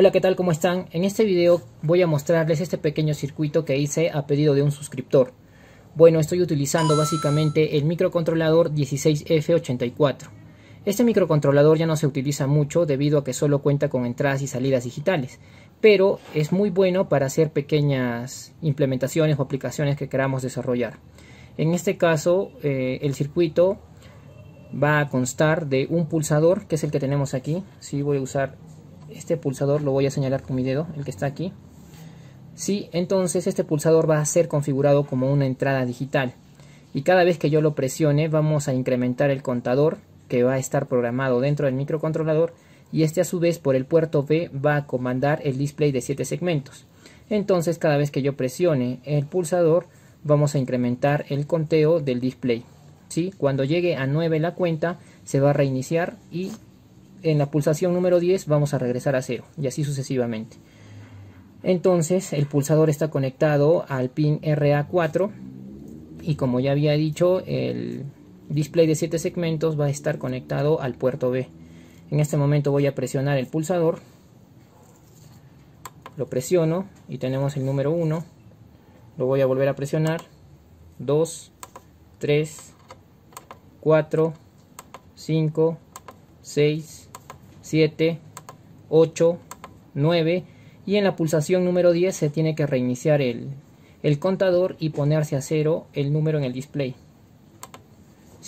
Hola, ¿qué tal? ¿Cómo están? En este video voy a mostrarles este pequeño circuito que hice a pedido de un suscriptor. Bueno, estoy utilizando básicamente el microcontrolador 16F84. Este microcontrolador ya no se utiliza mucho debido a que solo cuenta con entradas y salidas digitales, pero es muy bueno para hacer pequeñas implementaciones o aplicaciones que queramos desarrollar. En este caso, eh, el circuito va a constar de un pulsador, que es el que tenemos aquí. si voy a usar este pulsador lo voy a señalar con mi dedo, el que está aquí. Sí, entonces este pulsador va a ser configurado como una entrada digital. Y cada vez que yo lo presione vamos a incrementar el contador que va a estar programado dentro del microcontrolador y este a su vez por el puerto B va a comandar el display de 7 segmentos. Entonces cada vez que yo presione el pulsador vamos a incrementar el conteo del display. ¿sí? Cuando llegue a 9 la cuenta se va a reiniciar y en la pulsación número 10 vamos a regresar a 0 y así sucesivamente. Entonces el pulsador está conectado al pin RA4 y como ya había dicho el display de 7 segmentos va a estar conectado al puerto B. En este momento voy a presionar el pulsador, lo presiono y tenemos el número 1, lo voy a volver a presionar, 2, 3, 4, 5, 6, 7, 8, 9 y en la pulsación número 10 se tiene que reiniciar el, contador y ponerse a cero el número en el display.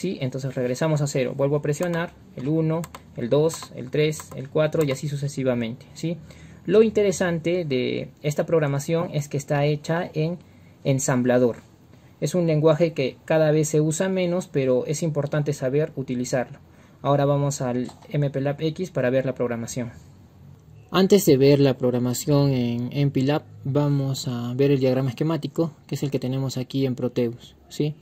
Entonces regresamos a cero, vuelvo a presionar el 1, el 2, el 3, el 4 y así sucesivamente. Lo interesante de esta programación es que está hecha en ensamblador. Es un lenguaje que cada vez se usa menos, pero es importante saber utilizarlo. Ahora vamos al MPLAB X para ver la programación. Antes de ver la programación en MPLAB, vamos a ver el diagrama esquemático, que es el que tenemos aquí en Proteus. ¿sí?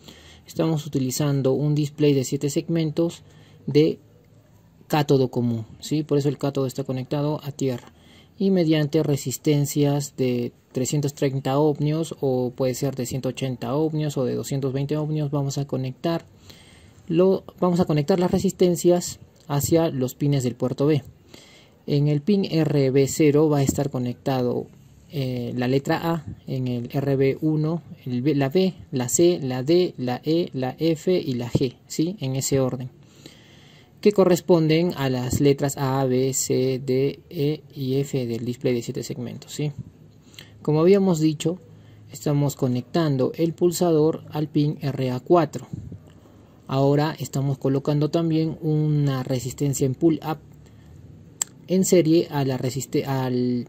Estamos utilizando un display de 7 segmentos de cátodo común, ¿sí? por eso el cátodo está conectado a tierra y mediante resistencias de 330 ohmios o puede ser de 180 ohmios o de 220 ohmios vamos a conectar vamos a conectar las resistencias hacia los pines del puerto B. En el pin RB0 va a estar conectado eh, la letra A, en el RB1 la B, la C, la D, la E, la F y la G, ¿sí? en ese orden, que corresponden a las letras A, B, C, D, E y F del display de 7 segmentos. Como habíamos dicho, estamos conectando el pulsador al pin RA4. Ahora estamos colocando también una resistencia en pull up en serie al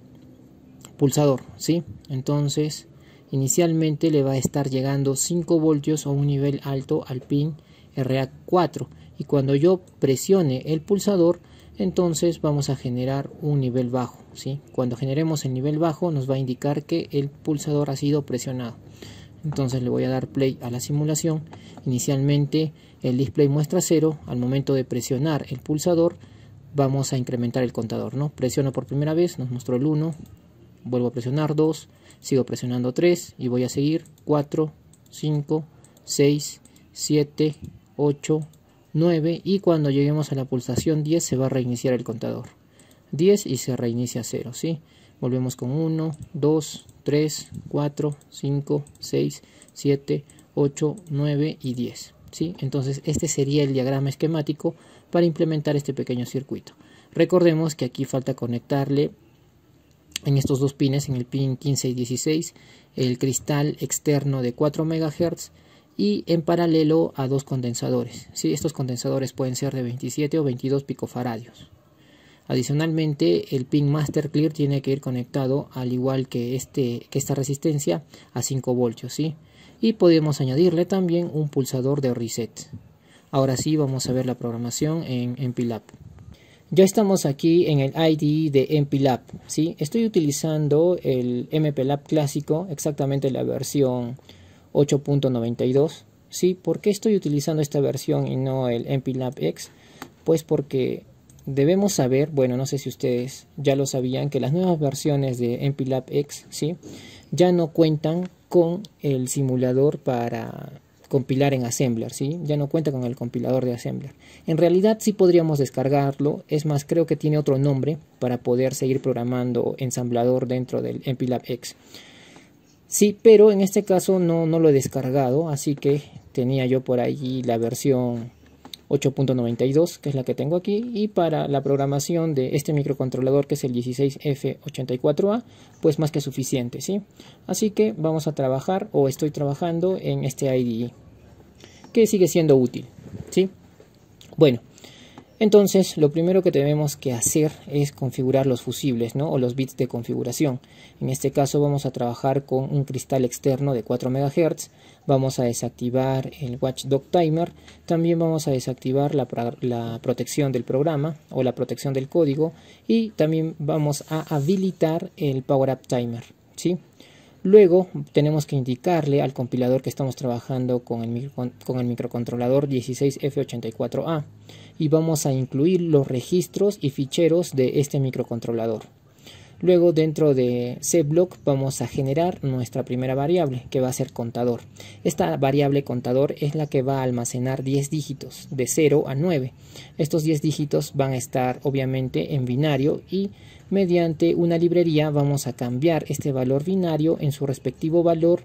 pulsador, ¿sí? Entonces, inicialmente le va a estar llegando 5 voltios o un nivel alto al pin RA4 y cuando yo presione el pulsador, entonces vamos a generar un nivel bajo, ¿sí? Cuando generemos el nivel bajo nos va a indicar que el pulsador ha sido presionado. Entonces le voy a dar play a la simulación. Inicialmente el display muestra 0, al momento de presionar el pulsador vamos a incrementar el contador, ¿no? Presiono por primera vez, nos mostró el 1, vuelvo a presionar 2, sigo presionando 3 y voy a seguir 4, 5, 6, 7, 8, 9 y cuando lleguemos a la pulsación 10 se va a reiniciar el contador. 10 y se reinicia 0, ¿sí? Volvemos con 1, 2, 3, 4, 5, 6, 7, 8, 9 y 10. ¿sí? Entonces este sería el diagrama esquemático para implementar este pequeño circuito. Recordemos que aquí falta conectarle en estos dos pines, en el pin 15 y 16, el cristal externo de 4 MHz y en paralelo a dos condensadores. ¿sí? Estos condensadores pueden ser de 27 o 22 picofaradios. Adicionalmente, el pin master clear tiene que ir conectado al igual que, este, que esta resistencia a 5 voltios. ¿sí? y podemos añadirle también un pulsador de reset. Ahora sí vamos a ver la programación en MPLAB. Ya estamos aquí en el ID de MPLAB. ¿sí? Estoy utilizando el MPLAB clásico, exactamente la versión 8.92. ¿sí? ¿Por qué estoy utilizando esta versión y no el MPLAB X? Pues porque debemos saber, bueno, no sé si ustedes ya lo sabían, que las nuevas versiones de MPLAB X ¿sí? ya no cuentan con el simulador para compilar en Assembler, ¿sí? Ya no cuenta con el compilador de Assembler. En realidad sí podríamos descargarlo, es más, creo que tiene otro nombre para poder seguir programando ensamblador dentro del MPLAB X. Sí, pero en este caso no, no lo he descargado, así que tenía yo por allí la versión 8.92, que es la que tengo aquí, y para la programación de este microcontrolador, que es el 16F84A, pues más que suficiente, ¿sí? Así que vamos a trabajar, o estoy trabajando en este IDE, que sigue siendo útil, ¿sí? Bueno, entonces, lo primero que tenemos que hacer es configurar los fusibles ¿no? o los bits de configuración. En este caso vamos a trabajar con un cristal externo de 4 MHz, vamos a desactivar el Watchdog Timer, también vamos a desactivar la, protección del programa o la protección del código y también vamos a habilitar el Power Up Timer. ¿sí? Luego tenemos que indicarle al compilador que estamos trabajando con con el microcontrolador 16F84A y vamos a incluir los registros y ficheros de este microcontrolador. Luego dentro de block vamos a generar nuestra primera variable que va a ser contador. Esta variable contador es la que va a almacenar 10 dígitos de 0 a 9. Estos 10 dígitos van a estar obviamente en binario y mediante una librería vamos a cambiar este valor binario en su respectivo valor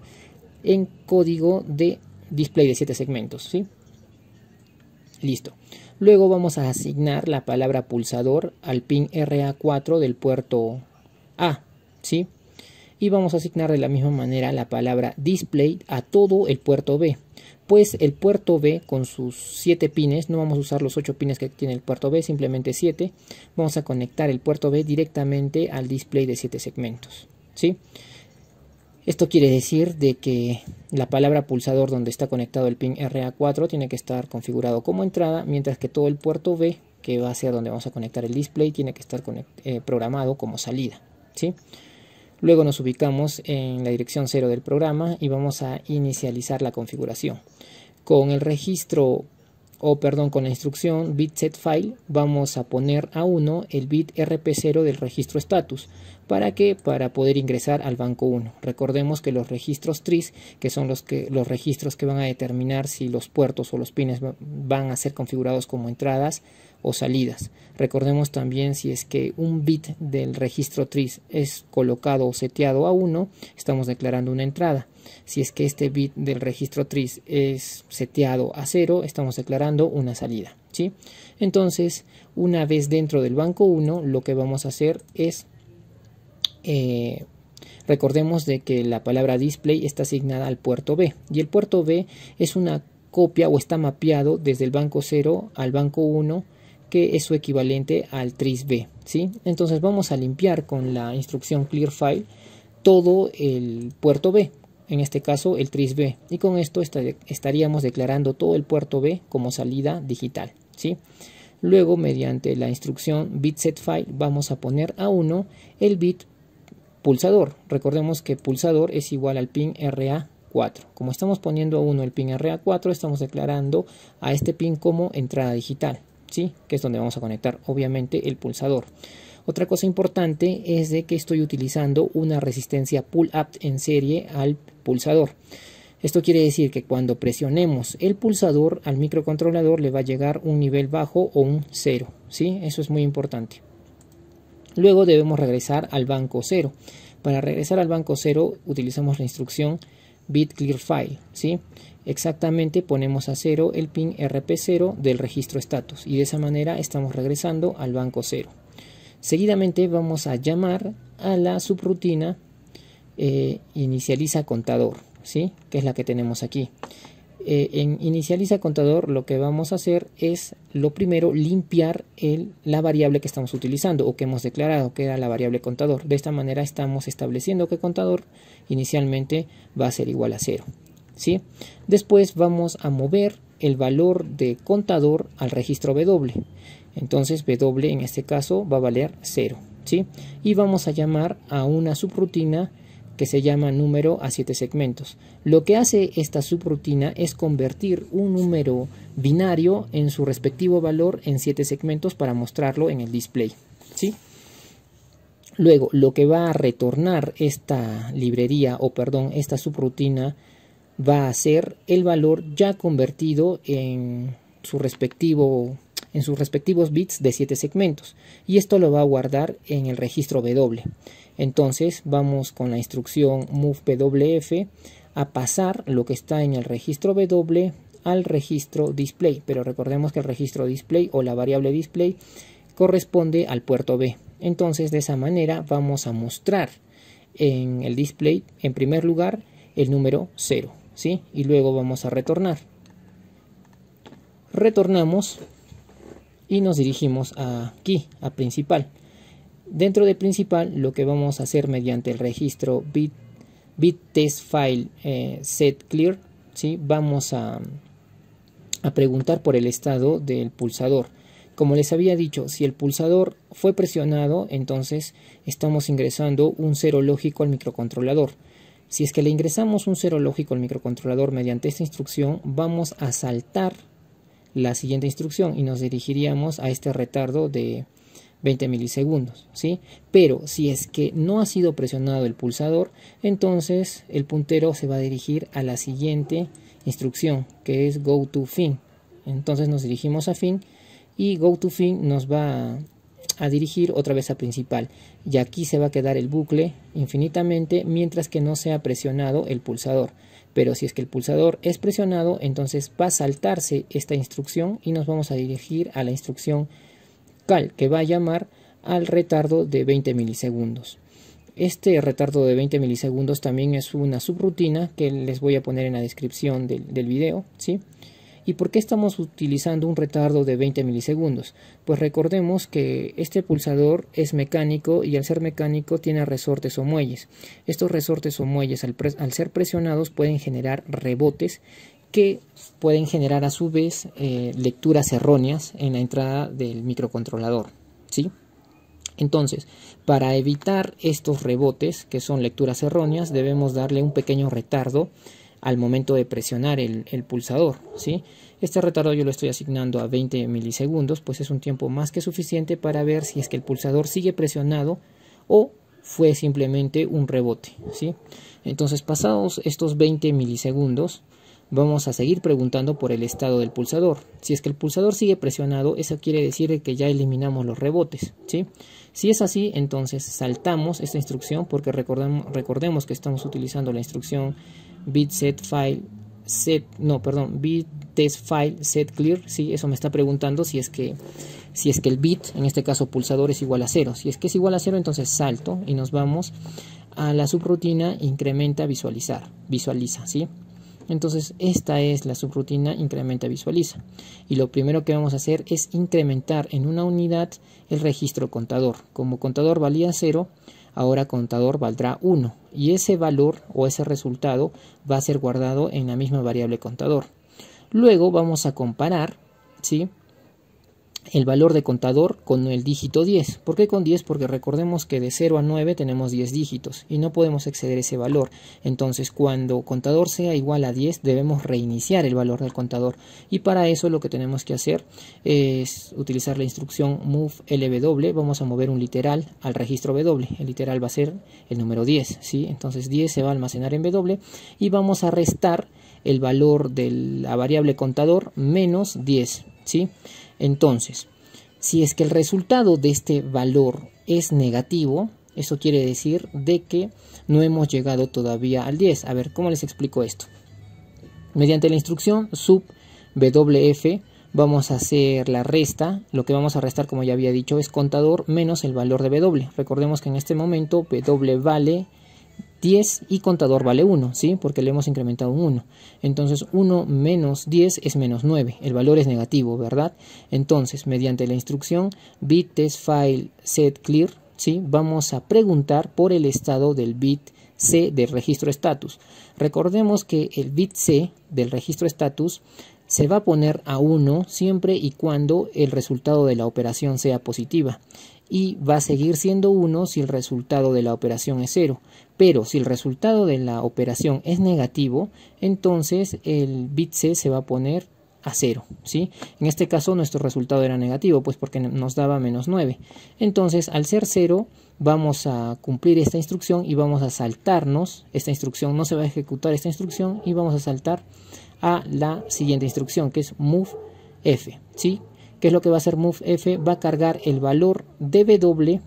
en código de display de 7 segmentos. ¿sí? Listo. Luego vamos a asignar la palabra pulsador al pin RA4 del puerto A, ¿sí? Y vamos a asignar de la misma manera la palabra display a todo el puerto B. Pues el puerto B con sus 7 pines, no vamos a usar los 8 pines que tiene el puerto B, simplemente 7. Vamos a conectar el puerto B directamente al display de 7 segmentos, ¿sí? sí esto quiere decir de que la palabra pulsador donde está conectado el pin RA4 tiene que estar configurado como entrada, mientras que todo el puerto B, que va hacia donde vamos a conectar el display, tiene que estar eh, programado como salida. ¿sí? Luego nos ubicamos en la dirección 0 del programa y vamos a inicializar la configuración. Con el registro o perdón, con la instrucción bit set file vamos a poner a 1 el bit rp0 del registro status. ¿Para que Para poder ingresar al banco 1. Recordemos que los registros TRIS, que son los, que, los registros que van a determinar si los puertos o los pines van a ser configurados como entradas o salidas. Recordemos también si es que un bit del registro TRIS es colocado o seteado a 1, estamos declarando una entrada. Si es que este bit del registro TRIS es seteado a 0, estamos declarando una salida. ¿sí? Entonces, una vez dentro del banco 1, lo que vamos a hacer es... Eh, recordemos de que la palabra display está asignada al puerto B y el puerto B es una copia o está mapeado desde el banco 0 al banco 1 es su equivalente al tris B. ¿sí? Entonces vamos a limpiar con la instrucción clear file todo el puerto B, en este caso el tris B, y con esto estaríamos declarando todo el puerto B como salida digital. ¿sí? Luego, mediante la instrucción bit set file, vamos a poner a 1 el bit pulsador. Recordemos que pulsador es igual al pin RA4. Como estamos poniendo a 1 el pin RA4, estamos declarando a este pin como entrada digital que es donde vamos a conectar obviamente el pulsador. Otra cosa importante es de que estoy utilizando una resistencia pull-up en serie al pulsador. Esto quiere decir que cuando presionemos el pulsador al microcontrolador le va a llegar un nivel bajo o un cero, ¿sí? Eso es muy importante. Luego debemos regresar al banco cero, Para regresar al banco cero utilizamos la instrucción bit clear file, ¿sí? Exactamente ponemos a cero el pin RP0 del registro status y de esa manera estamos regresando al banco cero Seguidamente vamos a llamar a la subrutina eh, inicializa contador, ¿sí? Que es la que tenemos aquí. Eh, en inicializa contador lo que vamos a hacer es lo primero limpiar la variable que estamos utilizando o que hemos declarado que era la variable contador. De esta manera estamos estableciendo que contador inicialmente va a ser igual a cero. ¿sí? Después vamos a mover el valor de contador al registro W. Entonces W en este caso va a valer 0. ¿sí? Y vamos a llamar a una subrutina que se llama número a 7 segmentos. Lo que hace esta subrutina es convertir un número binario en su respectivo valor en 7 segmentos para mostrarlo en el display. Luego, lo que va a retornar esta librería, o perdón, esta subrutina, va a ser el valor ya convertido en su respectivo en sus respectivos bits de 7 segmentos y esto lo va a guardar en el registro W. Entonces vamos con la instrucción move pwf a pasar lo que está en el registro w al registro display. Pero recordemos que el registro display o la variable display corresponde al puerto B. Entonces de esa manera vamos a mostrar en el display en primer lugar el número 0. ¿sí? Y luego vamos a retornar. Retornamos y nos dirigimos aquí, a principal. Dentro de principal, lo que vamos a hacer mediante el registro bit, bit test file eh, set clear, vamos a, a preguntar por el estado del pulsador. Como les había dicho, si el pulsador fue presionado, entonces estamos ingresando un cero lógico al microcontrolador. Si es que le ingresamos un cero lógico al microcontrolador mediante esta instrucción, vamos a saltar la siguiente instrucción y nos dirigiríamos a este retardo de 20 milisegundos, ¿sí? Pero si es que no ha sido presionado el pulsador, entonces el puntero se va a dirigir a la siguiente instrucción, que es go to fin. Entonces nos dirigimos a fin y go to fin nos va a dirigir otra vez a principal y aquí se va a quedar el bucle infinitamente mientras que no sea presionado el pulsador pero si es que el pulsador es presionado entonces va a saltarse esta instrucción y nos vamos a dirigir a la instrucción que va a llamar al retardo de 20 milisegundos. Este retardo de 20 milisegundos también es una subrutina que les voy a poner en la descripción del, video, ¿sí? ¿Y por qué estamos utilizando un retardo de 20 milisegundos? Pues recordemos que este pulsador es mecánico y al ser mecánico tiene resortes o muelles. Estos resortes o muelles al ser presionados pueden generar rebotes que pueden generar a su vez eh, lecturas erróneas en la entrada del microcontrolador. ¿sí? Entonces, para evitar estos rebotes, que son lecturas erróneas, debemos darle un pequeño retardo al momento de presionar el, pulsador. ¿sí? Este retardo yo lo estoy asignando a 20 milisegundos, pues es un tiempo más que suficiente para ver si es que el pulsador sigue presionado o fue simplemente un rebote. ¿sí? Entonces, pasados estos 20 milisegundos, Vamos a seguir preguntando por el estado del pulsador. Si es que el pulsador sigue presionado, eso quiere decir que ya eliminamos los rebotes. Si es así, entonces saltamos esta instrucción porque recordemos, que estamos utilizando la instrucción bit set file set, no, perdón, bit test file set clear, sí, eso me está preguntando si es que si es que el bit, en este caso pulsador es igual a cero, Si es que es igual a cero entonces salto y nos vamos a la subrutina incrementa visualizar, visualiza, ¿sí? Entonces esta es la subrutina incrementa visualiza. Y lo primero que vamos a hacer es incrementar en una unidad el registro contador. Como contador valía 0, ahora contador valdrá 1. Y ese valor o ese resultado va a ser guardado en la misma variable contador. Luego vamos a comparar, ¿sí? el valor de contador con el dígito 10. ¿Por qué con 10? Porque recordemos que de 0 a 9 tenemos 10 dígitos y no podemos exceder ese valor. Entonces, cuando contador sea igual a 10, debemos reiniciar el valor del contador. Y para eso lo que tenemos que hacer es utilizar la instrucción move lw. Vamos a mover un literal al registro w. El literal va a ser el número 10, ¿sí? Entonces, 10 se va a almacenar en w y vamos a restar el valor de la variable contador menos 10 ¿sí? Entonces, si es que el resultado de este valor es negativo, eso quiere decir de que no hemos llegado todavía al 10. A ver, ¿cómo les explico esto? Mediante la instrucción sub wf vamos a hacer la resta. Lo que vamos a restar, como ya había dicho, es contador menos el valor de w. Recordemos que en este momento w vale 10 y contador vale 1, ¿sí? Porque le hemos incrementado un 1. Entonces 1 menos 10 es menos 9. El valor es negativo, ¿verdad? Entonces, mediante la instrucción bit test file set clear, ¿sí? Vamos a preguntar por el estado del bit C del registro status. Recordemos que el bit C del registro status se va a poner a 1 siempre y cuando el resultado de la operación sea positiva y va a seguir siendo 1 si el resultado de la operación es 0. Pero si el resultado de la operación es negativo, entonces el bit C se va a poner a 0, ¿sí? En este caso nuestro resultado era negativo, pues porque nos daba menos 9. Entonces, al ser 0, vamos a cumplir esta instrucción y vamos a saltarnos esta instrucción, no se va a ejecutar esta instrucción y vamos a saltar a la siguiente instrucción, que es move f, ¿sí? ¿Qué es lo que va a hacer MoveF? Va a cargar el valor de W,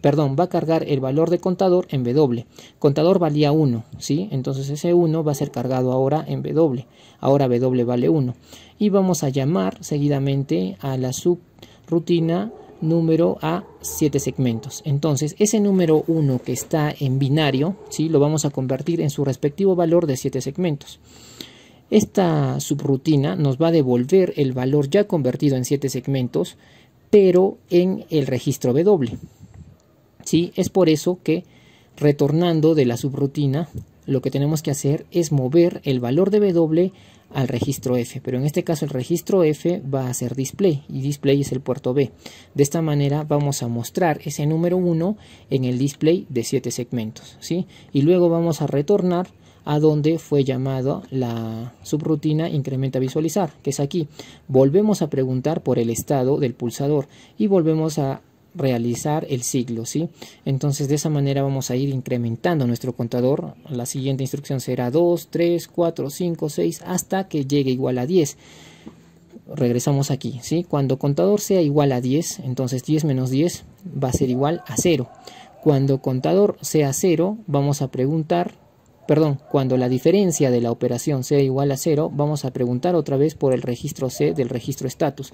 perdón, va a cargar el valor de contador en W. Contador valía 1, ¿sí? Entonces ese 1 va a ser cargado ahora en W. Ahora W vale 1. Y vamos a llamar seguidamente a la subrutina número a 7 segmentos. Entonces, ese número 1 que está en binario, ¿sí? lo vamos a convertir en su respectivo valor de 7 segmentos. Esta subrutina nos va a devolver el valor ya convertido en 7 segmentos, pero en el registro W. ¿Sí? Es por eso que retornando de la subrutina, lo que tenemos que hacer es mover el valor de W al registro F, pero en este caso el registro F va a ser display y display es el puerto B. De esta manera vamos a mostrar ese número 1 en el display de 7 segmentos, ¿sí? Y luego vamos a retornar a donde fue llamado la subrutina incrementa visualizar, que es aquí. Volvemos a preguntar por el estado del pulsador y volvemos a realizar el ciclo, ¿sí? Entonces de esa manera vamos a ir incrementando nuestro contador. La siguiente instrucción será 2, 3, 4, 5, 6 hasta que llegue igual a 10 regresamos aquí, ¿sí? Cuando contador sea igual a 10, entonces 10 menos 10 va a ser igual a 0. Cuando contador sea 0, vamos a preguntar Perdón, cuando la diferencia de la operación sea igual a cero, vamos a preguntar otra vez por el registro C del registro status.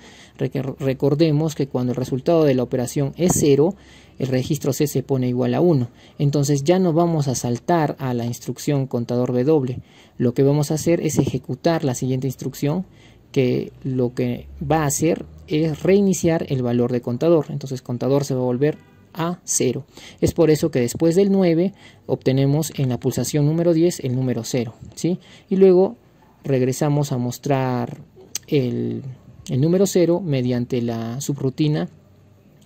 Recordemos que cuando el resultado de la operación es cero, el registro C se pone igual a 1. Entonces ya no vamos a saltar a la instrucción contador B doble. Lo que vamos a hacer es ejecutar la siguiente instrucción que lo que va a hacer es reiniciar el valor de contador. Entonces contador se va a volver a 0. Es por eso que después del 9 obtenemos en la pulsación número 10 el número 0. ¿sí? Y luego regresamos a mostrar el, número 0 mediante la subrutina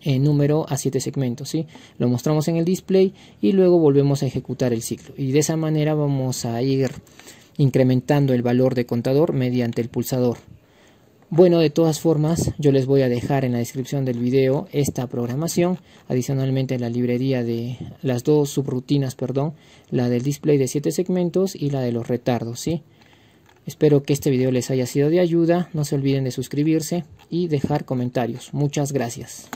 en número a 7 segmentos. ¿sí? Lo mostramos en el display y luego volvemos a ejecutar el ciclo. Y de esa manera vamos a ir incrementando el valor de contador mediante el pulsador. Bueno, de todas formas, yo les voy a dejar en la descripción del video esta programación, adicionalmente la librería de las dos subrutinas, perdón, la del display de 7 segmentos y la de los retardos, ¿sí? Espero que este video les haya sido de ayuda, no se olviden de suscribirse y dejar comentarios. Muchas gracias.